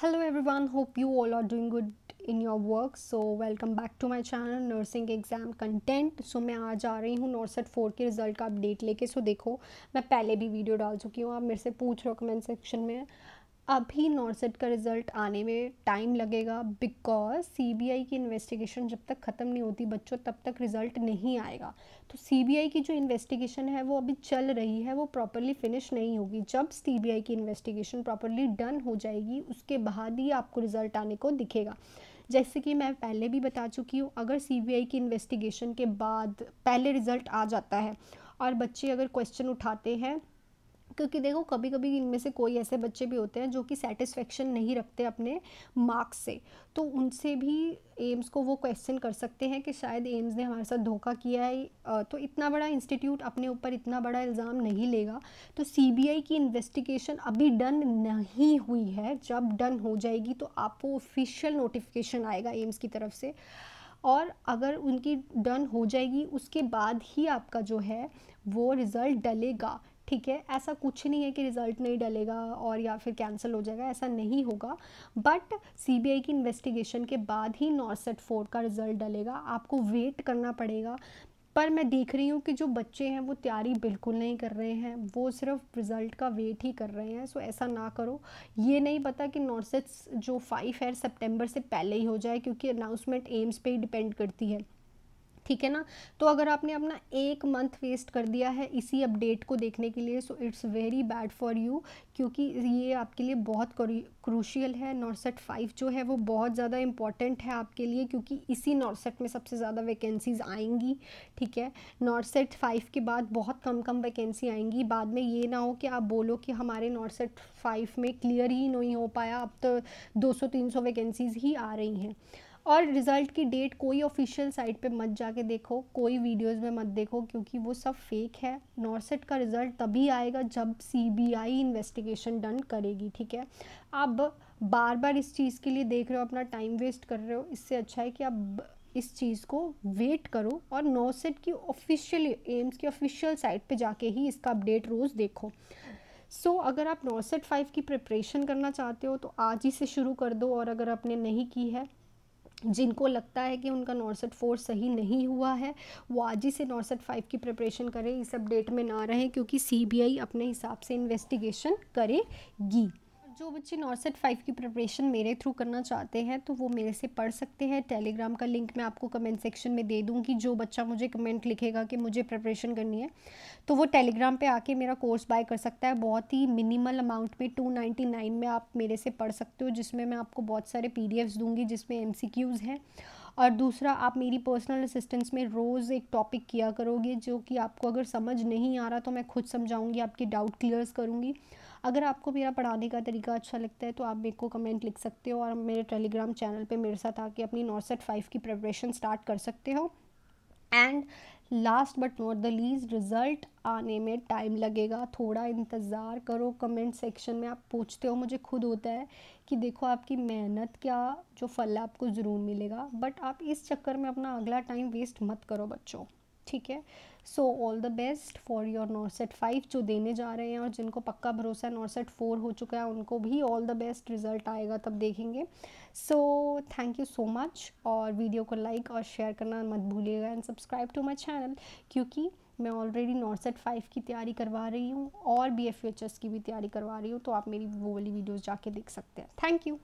hello everyone hope you all are doing good in your work so welcome back to my channel nursing exam content so मैं आज आ रही हूँ NORCET four के result का update लेके so so, देखो मैं पहले भी वीडियो डाल चुकी हूँ आप मेरे से पूछ रहे हो कमेंट सेक्शन में अभी नॉर्सेट का रिज़ल्ट आने में टाइम लगेगा बिकॉज सीबीआई की इन्वेस्टिगेशन जब तक ख़त्म नहीं होती बच्चों तब तक रिज़ल्ट नहीं आएगा तो सीबीआई की जो इन्वेस्टिगेशन है वो अभी चल रही है वो प्रॉपरली फिनिश नहीं होगी जब सीबीआई की इन्वेस्टिगेशन प्रॉपरली डन हो जाएगी उसके बाद ही आपको रिज़ल्ट आने को दिखेगा जैसे कि मैं पहले भी बता चुकी हूँ अगर सी की इन्वेस्टिगेशन के बाद पहले रिज़ल्ट आ जाता है और बच्चे अगर क्वेश्चन उठाते हैं क्योंकि देखो कभी कभी इनमें से कोई ऐसे बच्चे भी होते हैं जो कि सेटिस्फेक्शन नहीं रखते अपने मार्क्स से तो उनसे भी एम्स को वो क्वेश्चन कर सकते हैं कि शायद एम्स ने हमारे साथ धोखा किया है तो इतना बड़ा इंस्टीट्यूट अपने ऊपर इतना बड़ा इल्ज़ाम नहीं लेगा तो सीबीआई की इन्वेस्टिगेशन अभी डन नहीं हुई है जब डन हो जाएगी तो आपको ऑफिशियल नोटिफिकेशन आएगा एम्स की तरफ से और अगर उनकी डन हो जाएगी उसके बाद ही आपका जो है वो रिज़ल्ट डलेगा ठीक है ऐसा कुछ नहीं है कि रिज़ल्ट नहीं डलेगा और या फिर कैंसिल हो जाएगा ऐसा नहीं होगा बट सीबीआई की इन्वेस्टिगेशन के बाद ही नॉर्सेट फोर का रिज़ल्ट डलेगा आपको वेट करना पड़ेगा पर मैं देख रही हूँ कि जो बच्चे हैं वो तैयारी बिल्कुल नहीं कर रहे हैं वो सिर्फ रिज़ल्ट का वेट ही कर रहे हैं सो ऐसा ना करो ये नहीं पता कि नॉर्सेट्स जो फाइव है सितंबर से पहले ही हो जाए क्योंकि अनाउंसमेंट एम्स पे ही डिपेंड करती है ठीक है ना तो अगर आपने अपना एक मंथ वेस्ट कर दिया है इसी अपडेट को देखने के लिए so it's very bad for you क्योंकि ये आपके लिए बहुत क्रूशियल है नॉर्सेट फाइव जो है वो बहुत ज़्यादा इंपॉर्टेंट है आपके लिए क्योंकि इसी नॉर्सेट में सबसे ज़्यादा वैकेंसीज़ आएंगी ठीक है नॉर्सेट फाइव के बाद बहुत कम कम वैकेंसी आएंगी बाद में ये ना हो कि आप बोलो कि हमारे नॉर्सेट फाइव में क्लियर ही नहीं हो पाया अब तो दो सौ वैकेंसीज़ ही आ रही हैं और रिज़ल्ट की डेट कोई ऑफिशियल साइट पे मत जाके देखो कोई वीडियोस में मत देखो क्योंकि वो सब फेक है नॉर्सेट का रिज़ल्ट तभी आएगा जब सीबीआई इन्वेस्टिगेशन डन करेगी ठीक है आप बार बार इस चीज़ के लिए देख रहे हो अपना टाइम वेस्ट कर रहे हो इससे अच्छा है कि आप इस चीज़ को वेट करो और नॉर्सेट की ऑफिशियल एम्स की ऑफिशियल साइट पर जाके ही इसका अपडेट रोज़ देखो सो so, अगर आप नॉसेट फाइव की प्रिपरेशन करना चाहते हो तो आज ही से शुरू कर दो और अगर आपने नहीं की है जिनको लगता है कि उनका नॉर्सेट फोर सही नहीं हुआ है वो आज ही से नॉर्सेट फाइव की प्रिपरेशन करें इस अपडेट में ना रहें क्योंकि सीबीआई अपने हिसाब से इन्वेस्टिगेशन करेगी जो बच्चे नॉर्सेट फाइव की प्रिपरेशन मेरे थ्रू करना चाहते हैं तो वो मेरे से पढ़ सकते हैं टेलीग्राम का लिंक मैं आपको कमेंट सेक्शन में दे दूँगी जो बच्चा मुझे कमेंट लिखेगा कि मुझे प्रिपरेशन करनी है तो वो टेलीग्राम पे आके मेरा कोर्स बाय कर सकता है बहुत ही मिनिमल अमाउंट में टू नाइन्टी नाइन में आप मेरे से पढ़ सकते हो जिसमें मैं आपको बहुत सारे पी डी एफ्स दूँगी जिसमें एम सी क्यूज़ हैं और दूसरा आप मेरी पर्सनल असिस्टेंस में रोज़ एक टॉपिक किया करोगे जो कि आपको अगर समझ नहीं आ रहा तो मैं खुद समझाऊँगी आपके डाउट क्लियर्स करूँगी अगर आपको मेरा पढ़ाने का तरीका अच्छा लगता है तो आप मेरे को कमेंट लिख सकते हो और मेरे टेलीग्राम चैनल पे मेरे साथ आके अपनी नॉर्सेट फाइव की प्रिपरेशन स्टार्ट कर सकते हो and last but not the least result आने में टाइम लगेगा थोड़ा इंतज़ार करो कमेंट सेक्शन में आप पूछते हो मुझे खुद होता है कि देखो आपकी मेहनत क्या जो फल है आपको ज़रूर मिलेगा बट आप इस चक्कर में अपना अगला टाइम वेस्ट मत करो बच्चों ठीक है so all the best for your NORCET five जो देने जा रहे हैं और जिनको पक्का भरोसा नॉर्सेट फोर हो चुका है उनको भी ऑल द बेस्ट रिजल्ट आएगा तब देखेंगे so thank you so much और वीडियो को लाइक और शेयर करना मत भूलिएगा and subscribe to my channel क्योंकि मैं ऑलरेडी नॉर्सेट फाइव की तैयारी करवा रही हूँ और बी एफ की भी तैयारी करवा रही हूँ तो आप मेरी वो वाली वीडियोज़ जाके देख सकते हैं थैंक यू